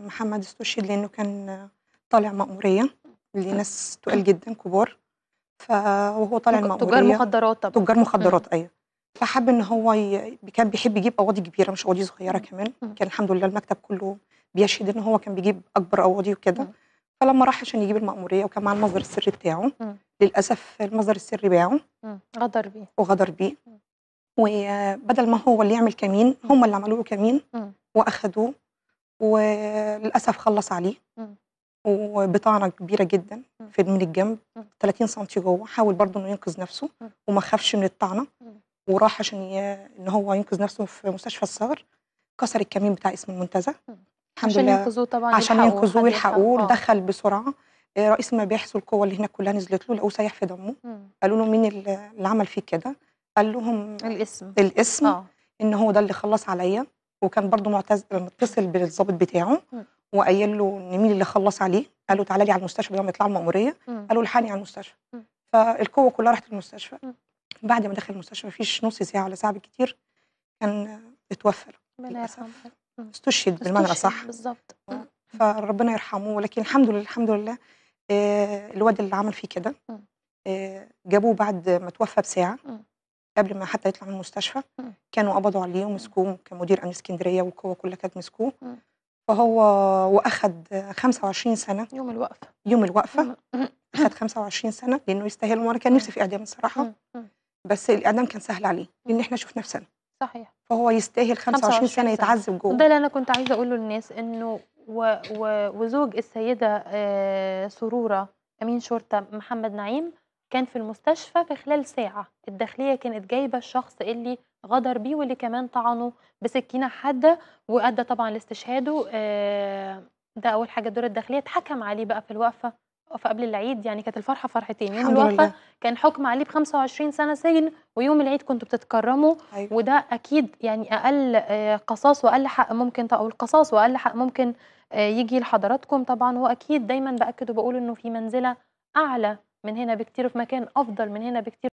محمد استشهد لأنه كان طالع مأمورية لناس تقال جدا كبار فهو طالع ماموريه تجار مخدرات طبعا تجار مخدرات أيوه فحب ان هو كان بيحب يجيب قواضي كبيره مش قواضي صغيره كمان كان الحمد لله المكتب كله بيشهد ان هو كان بيجيب اكبر قواضي وكده فلما راح عشان يجيب المأمورية وكان معاه المصدر السري بتاعه للأسف المصدر السري باعه غدر بيه وغدر بيه وبدل ما هو اللي يعمل كمين هم اللي عملوا له كمين واخدوه وللاسف خلص عليه وبطعنه كبيره جدا في من الجنب 30 سم جوه حاول برضه انه ينقذ نفسه وما خافش من الطعنه وراح عشان ي... ان هو ينقذ نفسه في مستشفى الصغر كسر الكمين بتاع اسم المنتزه الحمد عشان ينقذوه طبعا عشان ينقذوه يلحقوه آه. دخل بسرعه آه، رئيس المباحث والقوه اللي هناك كلها نزلت له لقوه سايح في دمه قالوا له مين اللي عمل فيه كده قال لهم الاسم الاسم أوه. ان هو ده اللي خلص عليا وكان برضه معتز متصل بالظابط بتاعه وقايل له ان مين اللي خلص عليه قال له تعالى لي على المستشفى يوم يطلع المأمورية قال له الحقني على المستشفى فالقوة كلها راحت المستشفى بعد ما دخل المستشفى مفيش نص ساعة ولا ساعة بالكتير كان اتوفى للأسف استشهد بالمعنى الأصح بالظبط فربنا يرحمه ولكن الحمد لله الحمد لله آه، الواد اللي عمل فيه كده آه، جابوه بعد ما توفى بساعة قبل ما حتى يطلع من المستشفى كانوا قبضوا عليه ومسكوه كان مدير امن اسكندريه والقوه كلها كانت مسكوه فهو واخد 25 سنه يوم الوقفه يوم الوقفه اخد 25 سنه لانه يستاهل وانا كان نفسي في اعدام الصراحه بس الاعدام كان سهل عليه لان احنا شفنا نفسنا صحيح فهو يستاهل 25, سنة, سنه يتعذب جوه ده اللي انا كنت عايزه اقوله للناس انه و... و... وزوج السيده آه، سروره امين شرطه محمد نعيم كان في المستشفى في خلال ساعة الداخلية كانت جايبة الشخص اللي غدر بيه واللي كمان طعنه بسكينة حادة وأدى طبعا لاستشهاده آه، ده أول حاجة الدور الداخلية اتحكم عليه بقى في الوقفة وقفة قبل العيد يعني كانت الفرحة فرحتين يوم الوقفة كان حكم عليه ب 25 سنة سجن ويوم العيد كنتوا بتتكرموا أيوة. وده أكيد يعني أقل آه، قصاص وأقل حق ممكن أو القصاص وأقل حق ممكن آه، يجي لحضراتكم طبعا وأكيد دايما بأكد وبقول إنه في منزلة أعلى من هنا بكتير وفي مكان أفضل من هنا بكتير